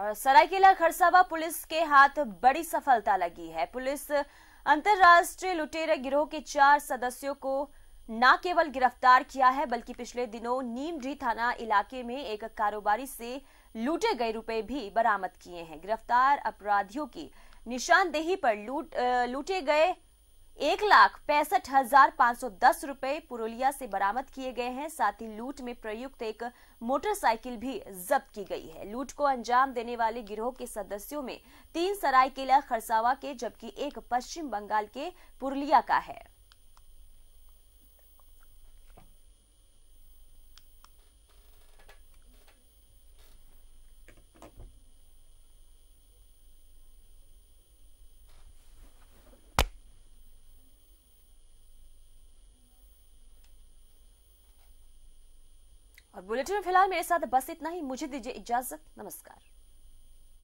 और सरायकेला खरसावा पुलिस के हाथ बड़ी सफलता लगी है पुलिस अंतर्राष्ट्रीय लुटेरे गिरोह के चार सदस्यों को न केवल गिरफ्तार किया है बल्कि पिछले दिनों नीमडी थाना इलाके में एक कारोबारी से लूटे गए रुपए भी बरामद किए हैं गिरफ्तार अपराधियों की निशानदेही पर लूट लूटे गए एक लाख पैंसठ हजार पाँच सौ दस रूपए पुरुलिया से बरामद किए गए हैं साथ ही लूट में प्रयुक्त एक मोटरसाइकिल भी जब्त की गई है लूट को अंजाम देने वाले गिरोह के सदस्यों में तीन सरायकेला खरसावा के जबकि एक पश्चिम बंगाल के पुरुलिया का है और बुलेटिन में फिलहाल मेरे साथ बस इतना ही मुझे दीजिए इजाजत नमस्कार